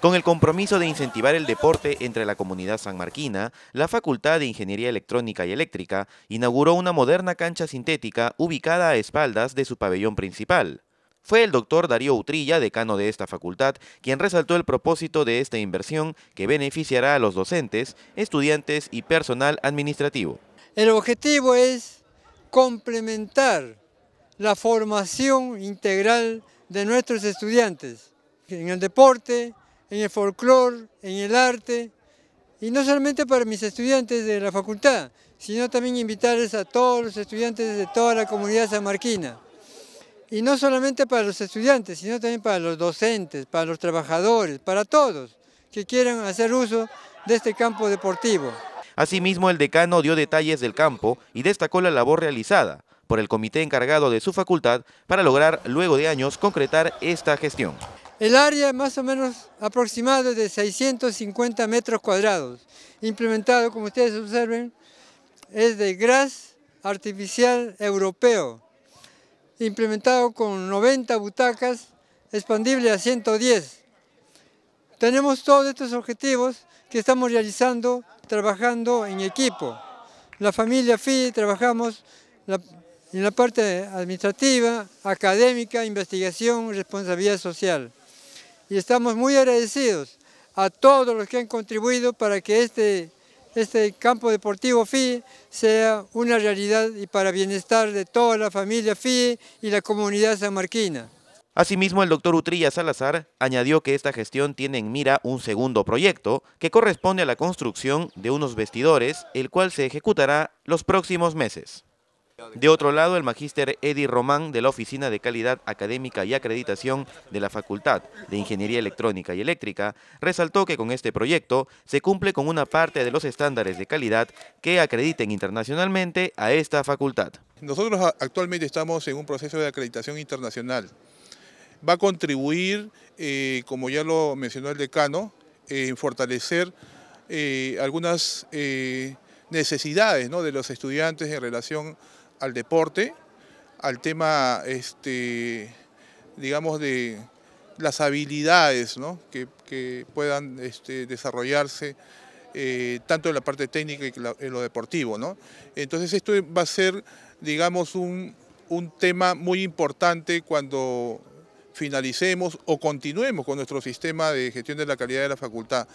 Con el compromiso de incentivar el deporte entre la comunidad sanmarquina, la Facultad de Ingeniería Electrónica y Eléctrica inauguró una moderna cancha sintética ubicada a espaldas de su pabellón principal. Fue el doctor Darío Utrilla, decano de esta facultad, quien resaltó el propósito de esta inversión que beneficiará a los docentes, estudiantes y personal administrativo. El objetivo es complementar la formación integral de nuestros estudiantes en el deporte, en el folclore, en el arte, y no solamente para mis estudiantes de la facultad, sino también invitarles a todos los estudiantes de toda la comunidad sanmarquina, Y no solamente para los estudiantes, sino también para los docentes, para los trabajadores, para todos que quieran hacer uso de este campo deportivo. Asimismo, el decano dio detalles del campo y destacó la labor realizada por el comité encargado de su facultad para lograr, luego de años, concretar esta gestión. El área más o menos aproximada de 650 metros cuadrados, implementado, como ustedes observen, es de gras artificial europeo, implementado con 90 butacas, expandible a 110. Tenemos todos estos objetivos que estamos realizando trabajando en equipo. La familia FI trabajamos en la parte administrativa, académica, investigación, responsabilidad social y estamos muy agradecidos a todos los que han contribuido para que este, este campo deportivo FIE sea una realidad y para bienestar de toda la familia FIE y la comunidad sanmarquina. Asimismo, el doctor Utrilla Salazar añadió que esta gestión tiene en mira un segundo proyecto que corresponde a la construcción de unos vestidores, el cual se ejecutará los próximos meses. De otro lado, el magíster Eddie Román de la Oficina de Calidad Académica y Acreditación de la Facultad de Ingeniería Electrónica y Eléctrica resaltó que con este proyecto se cumple con una parte de los estándares de calidad que acrediten internacionalmente a esta facultad. Nosotros actualmente estamos en un proceso de acreditación internacional. Va a contribuir, eh, como ya lo mencionó el decano, en fortalecer eh, algunas eh, necesidades de los estudiantes en relación al deporte, al tema, este, digamos, de las habilidades que, puedan este, desarrollarse eh, tanto en la parte técnica y en lo deportivo. ¿no? Entonces esto va a ser, digamos, un tema muy importante cuando finalicemos o continuemos con nuestro sistema de gestión de la calidad de la facultad.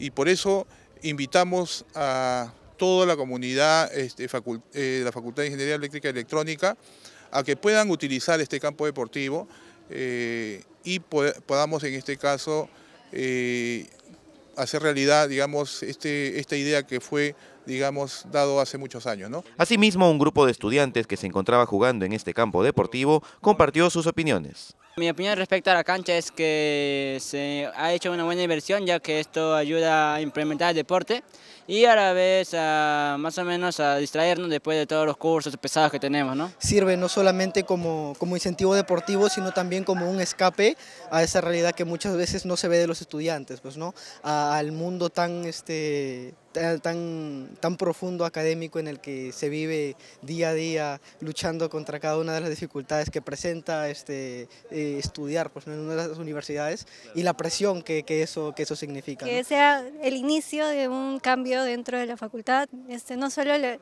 Y por eso invitamos a toda la comunidad, este, eh, la Facultad de Ingeniería Eléctrica y Electrónica, a que puedan utilizar este campo deportivo eh, y podamos en este caso eh, hacer realidad, digamos, este, esta idea que fue digamos, dado hace muchos años. ¿no? Asimismo, un grupo de estudiantes que se encontraba jugando en este campo deportivo compartió sus opiniones. Mi opinión respecto a la cancha es que se ha hecho una buena inversión ya que esto ayuda a implementar el deporte y a la vez más o menos a distraernos después de todos los cursos pesados que tenemos. ¿no? Sirve no solamente como, como incentivo deportivo, sino también como un escape a esa realidad que muchas veces no se ve de los estudiantes, pues, ¿no? al mundo tan, este, tan, tan profundo académico en el que se vive día a día luchando contra cada una de las dificultades que presenta este, eh, estudiar pues, en una de las universidades y la presión que, que eso, que eso significa. Que sea el inicio de un cambio dentro de la facultad, este, no solo la,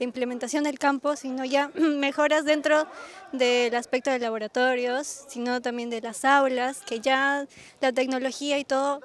implementación del campo, sino ya mejoras dentro del aspecto de laboratorios, sino también de las aulas, que ya la tecnología y todo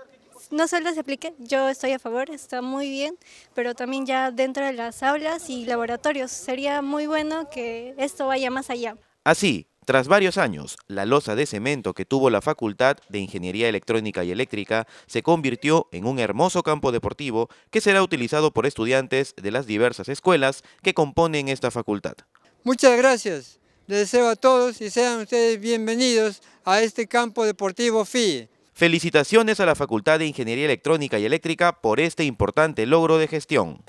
no solo se aplique, yo estoy a favor, está muy bien, pero también ya dentro de las aulas y laboratorios. Sería muy bueno que esto vaya más allá. Así, ah, tras varios años, la losa de cemento que tuvo la Facultad de Ingeniería Electrónica y Eléctrica se convirtió en un hermoso campo deportivo que será utilizado por estudiantes de las diversas escuelas que componen esta facultad. Muchas gracias. Les deseo a todos y sean ustedes bienvenidos a este campo deportivo FIE. Felicitaciones a la Facultad de Ingeniería Electrónica y Eléctrica por este importante logro de gestión.